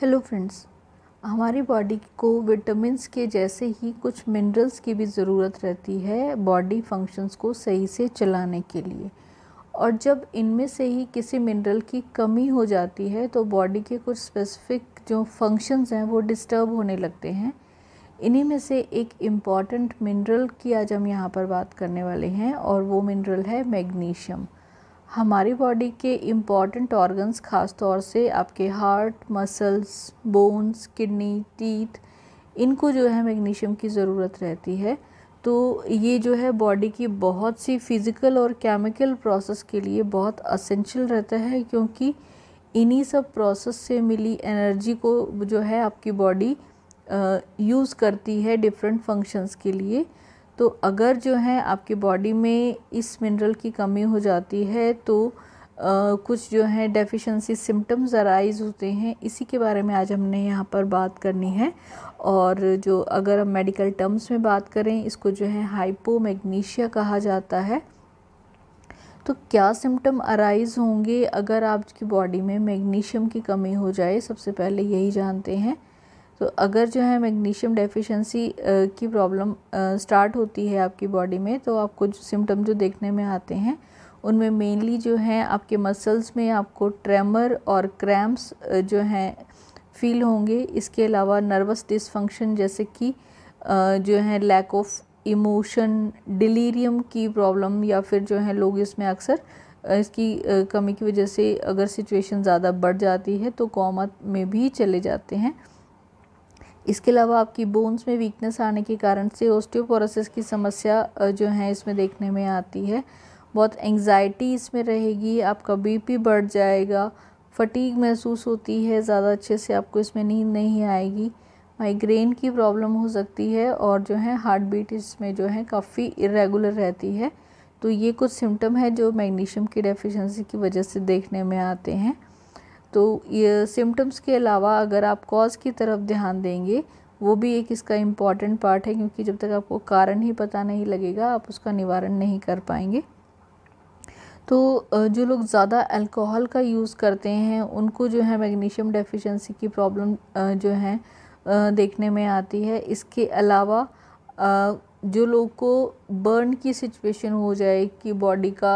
hello friends हमारी body को vitamins के जैसे ही कुछ मिनरल्स की भी ज़रूरत रहती है बॉडी फंक्शंस को सही से चलाने के लिए और जब इनमें से ही किसी मिनरल की कमी हो जाती है तो बॉडी के कुछ स्पेसिफिक जो फंक्शंस हैं वो डिस्टर्ब होने लगते हैं इन्हीं में से एक इम्पॉर्टेंट मिनरल की आज हम यहाँ पर बात करने वाले हैं और वो मिनरल है मैग्नीशियम हमारी बॉडी के इम्पॉर्टेंट ऑर्गन्स ख़ास तौर से आपके heart muscles bones kidney teeth इनको जो है मैग्नीशियम की ज़रूरत रहती है तो ये जो है बॉडी की बहुत सी फिज़िकल और केमिकल प्रोसेस के लिए बहुत असेंशियल रहता है क्योंकि इन्हीं सब प्रोसेस से मिली एनर्जी को जो है आपकी बॉडी यूज़ करती है डिफरेंट फंक्शंस के लिए तो अगर जो है आपकी बॉडी में इस मिनरल की कमी हो जाती है तो आ, कुछ जो है डेफिशिएंसी सिम्टम्स अराइज होते हैं इसी के बारे में आज हमने यहाँ पर बात करनी है और जो अगर हम मेडिकल टर्म्स में बात करें इसको जो है हाइपोमैग्नीशिया कहा जाता है तो क्या सिम्टम अराइज होंगे अगर आपकी बॉडी में मैग्नीशियम की कमी हो जाए सबसे पहले यही जानते हैं तो अगर जो है मैग्नीशियम डेफिशिएंसी की प्रॉब्लम स्टार्ट होती है आपकी बॉडी में तो आपको जो सिम्टम जो देखने में आते हैं उनमें मेनली जो है आपके मसल्स में आपको ट्रेमर और क्रैम्प्स जो हैं फील होंगे इसके अलावा नर्वस डिसफंक्शन जैसे कि जो है लैक ऑफ इमोशन डिलीरियम की प्रॉब्लम या फिर जो है लोग इसमें अक्सर इसकी कमी की वजह से अगर सिचुएशन ज़्यादा बढ़ जाती है तो कौमत में भी चले जाते हैं इसके अलावा आपकी बोन्स में वीकनेस आने के कारण से ऑस्टियोपोरोसिस की समस्या जो है इसमें देखने में आती है बहुत एंग्जाइटी इसमें रहेगी आपका बीपी बढ़ जाएगा फटीग महसूस होती है ज़्यादा अच्छे से आपको इसमें नींद नहीं आएगी माइग्रेन की प्रॉब्लम हो सकती है और जो है हार्ट बीट इसमें जो है काफ़ी इरेगुलर रहती है तो ये कुछ सिम्टम है जो मैग्नीशियम की डेफिशिएंसी की वजह से देखने में आते हैं तो ये सिम्टम्स के अलावा अगर आप कॉज की तरफ ध्यान देंगे वो भी एक इसका इम्पॉर्टेंट पार्ट है क्योंकि जब तक आपको कारण ही पता नहीं लगेगा आप उसका निवारण नहीं कर पाएंगे तो जो लोग ज़्यादा अल्कोहल का यूज़ करते हैं उनको जो है मैग्नीशियम डेफिशिएंसी की प्रॉब्लम जो है देखने में आती है इसके अलावा जो लोग को बर्न की सिचुएशन हो जाए कि बॉडी का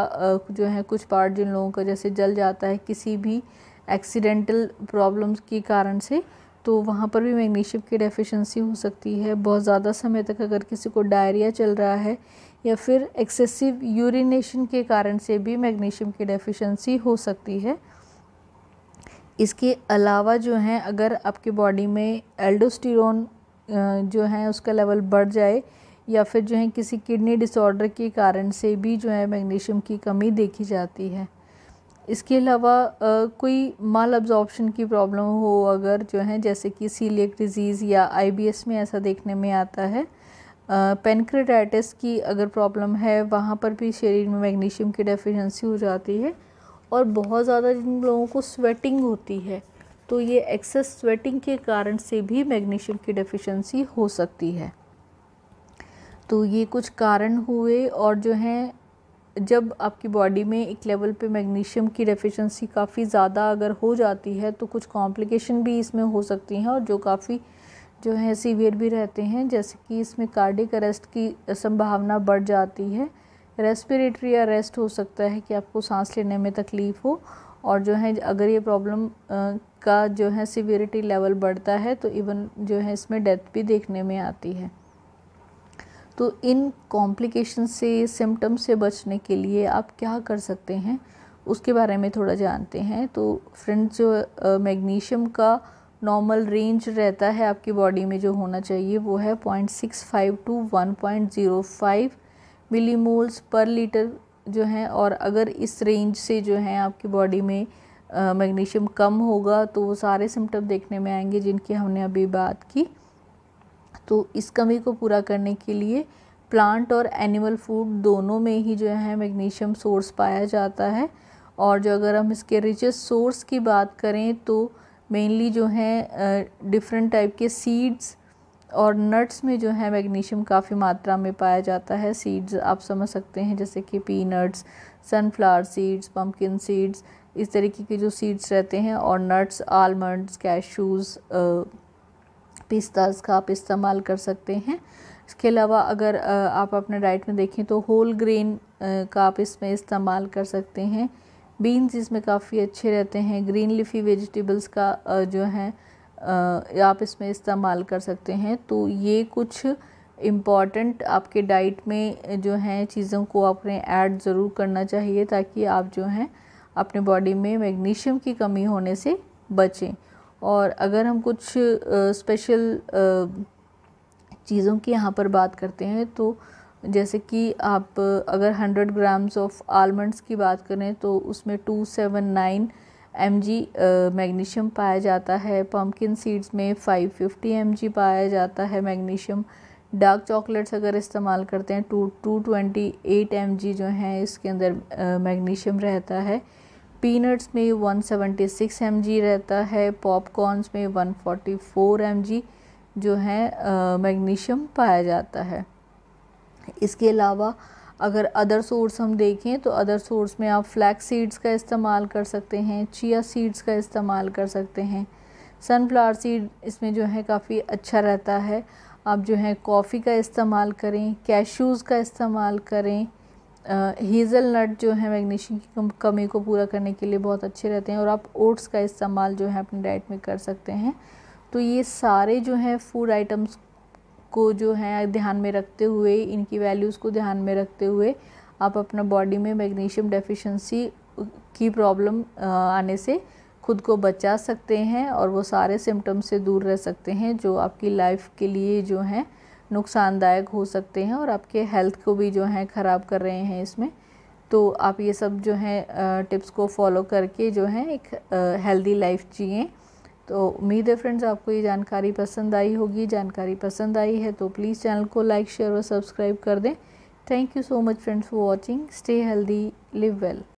जो है कुछ पार्ट जिन लोगों का जैसे जल जाता है किसी भी एक्सीडेंटल प्रॉब्लम्स के कारण से तो वहाँ पर भी मैग्नीशियम की डेफिशिएंसी हो सकती है बहुत ज़्यादा समय तक अगर किसी को डायरिया चल रहा है या फिर एक्सेसिव यूरिनेशन के कारण से भी मैग्नीशियम की डेफिशिएंसी हो सकती है इसके अलावा जो है अगर आपके बॉडी में एल्डोस्टिरोन जो है उसका लेवल बढ़ जाए या फिर जो है किसी किडनी डिसऑर्डर के कारण से भी जो है मैग्नीशियम की कमी देखी जाती है इसके अलावा कोई माल अब्जॉर्प्शन की प्रॉब्लम हो अगर जो है जैसे कि सीलियक डिज़ीज़ या आईबीएस में ऐसा देखने में आता है पेनक्रेटाइटिस की अगर प्रॉब्लम है वहाँ पर भी शरीर में मैग्नीशियम की डेफिशिएंसी हो जाती है और बहुत ज़्यादा जिन लोगों को स्वेटिंग होती है तो ये एक्सेस स्वेटिंग के कारण से भी मैग्नीशियम की डेफिशिएंसी हो सकती है तो ये कुछ कारण हुए और जो हैं जब आपकी बॉडी में एक लेवल पे मैग्नीशियम की डेफिशिएंसी काफ़ी ज़्यादा अगर हो जाती है तो कुछ कॉम्प्लिकेशन भी इसमें हो सकती हैं और जो काफ़ी जो है सीवियर भी रहते हैं जैसे कि इसमें कार्डिक अरेस्ट की संभावना बढ़ जाती है रेस्पिरेटरी अरेस्ट हो सकता है कि आपको सांस लेने में तकलीफ़ हो और जो है अगर ये प्रॉब्लम का जो है सीवियरिटी लेवल बढ़ता है तो इवन जो है इसमें डेथ भी देखने में आती है तो इन कॉम्प्लिकेशन से सिम्टम से बचने के लिए आप क्या कर सकते हैं उसके बारे में थोड़ा जानते हैं तो फ्रेंड्स जो मैग्नीशियम का नॉर्मल रेंज रहता है आपकी बॉडी में जो होना चाहिए वो है point six five two one point zero five millimoles per litre जो है और अगर इस रेंज से जो है आपकी बॉडी में मैग्नीशियम कम होगा तो वो सारे सिम्टम देखने में आएंगे जिनकी हमने अभी बात की तो इस कमी को पूरा करने के लिए प्लांट और एनिमल फूड दोनों में ही जो है मैग्नीशियम सोर्स पाया जाता है और जो अगर हम इसके रिचेस्ट सोर्स की बात करें तो मेनली जो है डिफरेंट टाइप के सीड्स और नट्स में जो है मैग्नीशियम काफ़ी मात्रा में पाया जाता है सीड्स आप समझ सकते हैं जैसे कि peanuts sunflower seeds pumpkin seeds इस तरीके के जो सीड्स रहते हैं और नट्स आलमंड्स कैशूज़ पिस्ताज का आप इस्तेमाल कर सकते हैं इसके अलावा अगर आप अपने डाइट में देखें तो होल ग्रेन का आप इसमें इस्तेमाल कर सकते हैं बीन्स इसमें काफ़ी अच्छे रहते हैं ग्रीन लिफी वेजिटेबल्स का जो है आप इसमें इस्तेमाल कर सकते हैं तो ये कुछ इम्पॉर्टेंट आपके डाइट में जो हैं चीज़ों को आपने ऐड ज़रूर करना चाहिए ताकि आप जो हैं अपने बॉडी में मैग्नीशियम की कमी होने से बचें और अगर हम कुछ स्पेशल चीज़ों की यहाँ पर बात करते हैं तो जैसे कि आप अगर 100 ग्राम्स ऑफ आलमंड्स की बात करें तो उसमें 279 जी मैग्नीशियम पाया जाता है पम्पकिन सीड्स में 550 जी पाया जाता है मैग्नीशियम डार्क चॉकलेट्स अगर इस्तेमाल करते हैं two to twenty eight M जो हैं इसके अंदर मैग्नीशियम रहता है पीनट्स में 176 सेवेंटी रहता है पॉपकॉर्नस में 144 mg जो है मैग्नीशियम पाया जाता है इसके अलावा अगर अदर सोर्स हम देखें तो अदर सोर्स में आप फ्लैक्स सीड्स का इस्तेमाल कर सकते हैं चिया सीड्स का इस्तेमाल कर सकते हैं सनफ्लावर सीड इसमें जो है काफ़ी अच्छा रहता है आप जो है कॉफ़ी का इस्तेमाल करें कैशूज़ का इस्तेमाल करें हेज़ल नट जो है मैग्नीशियम की कमी को पूरा करने के लिए बहुत अच्छे रहते हैं और आप ओट्स का इस्तेमाल जो है अपने डाइट में कर सकते हैं तो ये सारे जो हैं फूड आइटम्स को जो है ध्यान में रखते हुए इनकी वैल्यूज़ को ध्यान में रखते हुए आप अपना बॉडी में मैग्नीशियम डेफिशिएंसी की प्रॉब्लम आने से खुद को बचा सकते हैं और वो सारे सिम्टम्स से दूर रह सकते हैं जो आपकी लाइफ के लिए जो हैं नुकसानदायक हो सकते हैं और आपके हेल्थ को भी जो है ख़राब कर रहे हैं इसमें तो आप ये सब जो है टिप्स को फॉलो करके जो है एक हेल्दी लाइफ जिए तो उम्मीद है फ्रेंड्स आपको ये जानकारी पसंद आई होगी जानकारी पसंद आई है तो प्लीज़ चैनल को लाइक शेयर और सब्सक्राइब कर दें thank you so much friends for watching stay healthy live well